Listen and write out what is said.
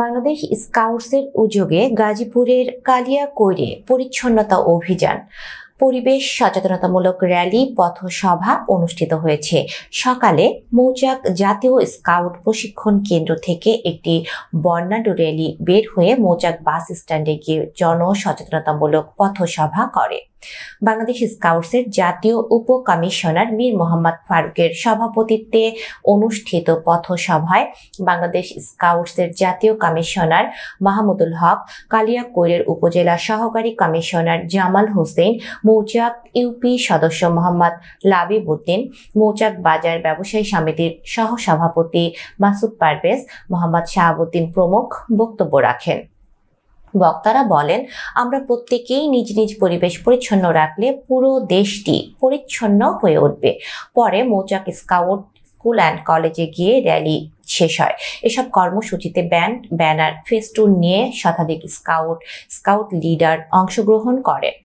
বাংলাদেশ স্কাউটসের উদ্যোগে গাজীপুরের কালিয়াকৈরে পরিচ্ছন্নতা অভিযান পরিবেশ সচেতনতামূলক র্যালি পথসভা অনুষ্ঠিত হয়েছে সকালে মৌচাক জাতীয় স্কাউট প্রশিক্ষণ কেন্দ্র থেকে একটি বর্ণাঢ্য র্যালি বের হয়ে মৌচাক বাস স্ট্যান্ডে গিয়ে জনসচেতনতামূলক পথসভা করে বাংলাদেশ স্কাউটসের জাতীয় উপ কমিশনার মীর মোহাম্মদ ফারুকের সভাপতিত্বে অনুষ্ঠিত পথসভায় বাংলাদেশ স্কাউটসের জাতীয় কমিশনার মাহমুদুল হক কালিয়াকৈরের উপজেলা সহকারী কমিশনার জামাল হোসেন মৌচাক ইউপি সদস্য মোহাম্মদ লাবিব উদ্দিন মৌচাক বাজার ব্যবসায়ী সমিতির সহসভাপতি মাসুদ পারভেজ মোহাম্মদ শাহাবুদ্দিন প্রমুখ বক্তব্য রাখেন বক্তারা বলেন আমরা প্রত্যেকেই নিজ নিজ পরিবেশ পরিচ্ছন্ন রাখলে পুরো দেশটি পরিচ্ছন্ন হয়ে উঠবে পরে মৌচাক স্কাউট স্কুল অ্যান্ড কলেজে গিয়ে র্যালি শেষ হয় এসব কর্মসূচিতে ব্যান্ড ব্যানার ফেস্টুন নিয়ে শতাধিক স্কাউট স্কাউট লিডার অংশগ্রহণ করেন